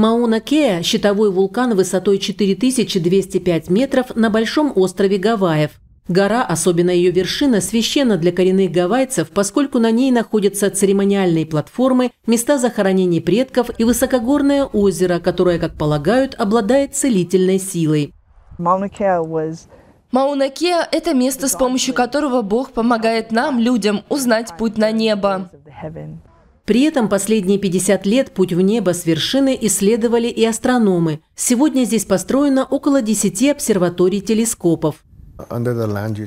Мауна-Кеа – щитовой вулкан высотой 4205 метров на большом острове Гавайев. Гора, особенно ее вершина, священна для коренных гавайцев, поскольку на ней находятся церемониальные платформы, места захоронений предков и высокогорное озеро, которое, как полагают, обладает целительной силой. Маунакеа – это место, с помощью которого Бог помогает нам, людям, узнать путь на небо. При этом последние 50 лет путь в небо с вершины исследовали и астрономы. Сегодня здесь построено около 10 обсерваторий-телескопов.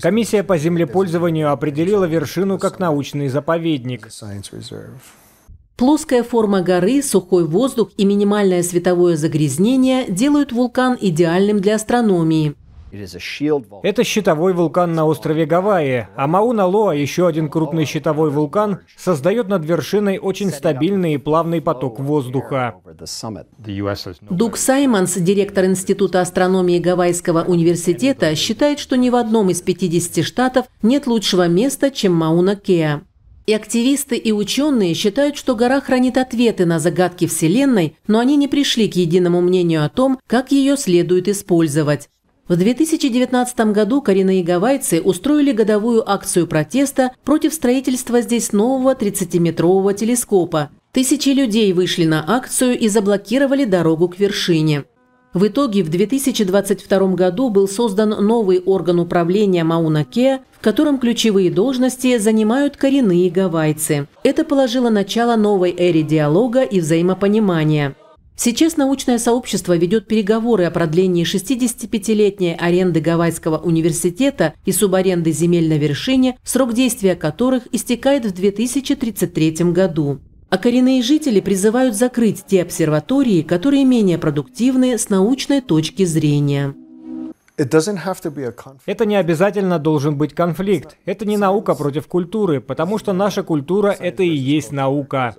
Комиссия по землепользованию определила вершину как научный заповедник. Плоская форма горы, сухой воздух и минимальное световое загрязнение делают вулкан идеальным для астрономии. Это щитовой вулкан на острове Гавайи, а Мауна-Лоа, еще один крупный щитовой вулкан, создает над вершиной очень стабильный и плавный поток воздуха. Дуг Саймонс, директор Института астрономии Гавайского университета, считает, что ни в одном из 50 штатов нет лучшего места, чем Мауна-Кеа. И активисты, и ученые считают, что гора хранит ответы на загадки Вселенной, но они не пришли к единому мнению о том, как ее следует использовать. В 2019 году коренные гавайцы устроили годовую акцию протеста против строительства здесь нового 30-метрового телескопа. Тысячи людей вышли на акцию и заблокировали дорогу к вершине. В итоге в 2022 году был создан новый орган управления мауна в котором ключевые должности занимают коренные гавайцы. Это положило начало новой эре диалога и взаимопонимания. Сейчас научное сообщество ведет переговоры о продлении 65-летней аренды Гавайского университета и субаренды земель на вершине, срок действия которых истекает в 2033 году. А коренные жители призывают закрыть те обсерватории, которые менее продуктивны с научной точки зрения. Это не обязательно должен быть конфликт. Это не наука против культуры, потому что наша культура – это и есть наука.